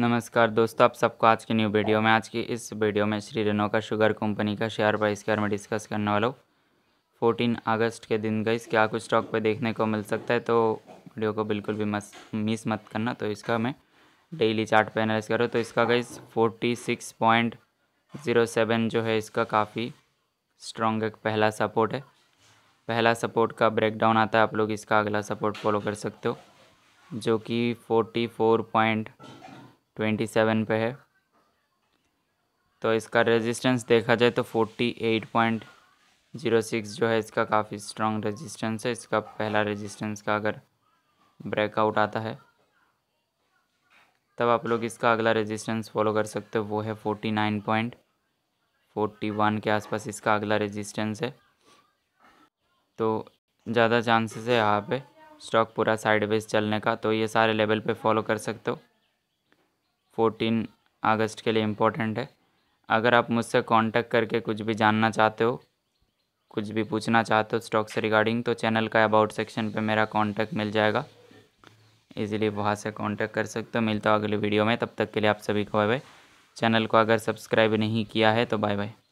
नमस्कार दोस्तों आप सबको आज की न्यू वीडियो में आज की इस वीडियो में श्री रेनोका शुगर कंपनी का शेयर प्राइस के बारे में डिस्कस करने वाला हूँ फोर्टीन अगस्त के दिन गई क्या कुछ स्टॉक पे देखने को मिल सकता है तो वीडियो को बिल्कुल भी मस मिस मत करना तो इसका मैं डेली चार्ट पे एनालाइज करूँ तो इसका गई forty six point zero seven जो है इसका काफ़ी स्ट्रॉन्ग एक पहला सपोर्ट है पहला सपोर्ट का ब्रेकडाउन आता है आप लोग इसका अगला सपोर्ट फॉलो कर सकते हो जो कि forty four point twenty seven पे है तो इसका रेजिस्टेंस देखा जाए तो forty eight point zero six जो है इसका काफ़ी स्ट्रॉन्ग रेजिस्टेंस है इसका पहला रेजिस्टेंस का अगर ब्रेकआउट आता है तब आप लोग इसका अगला रेजिस्टेंस फॉलो कर सकते हो वो है forty nine point forty one के आसपास इसका अगला रेजिस्टेंस है तो ज़्यादा चांसेस है यहाँ पे स्टॉक पूरा साइडवेज चलने का तो ये सारे लेवल पे फॉलो कर सकते हो फोर्टीन अगस्त के लिए इम्पोर्टेंट है अगर आप मुझसे कांटेक्ट करके कुछ भी जानना चाहते हो कुछ भी पूछना चाहते हो स्टॉक से रिगार्डिंग तो चैनल का अबाउट सेक्शन पे मेरा कांटेक्ट मिल जाएगा इजीली वहाँ से कांटेक्ट कर सकते हो मिलता हूँ अगली वीडियो में तब तक के लिए आप सभी को बाय बाय चैनल को अगर सब्सक्राइब नहीं किया है तो बाय बाय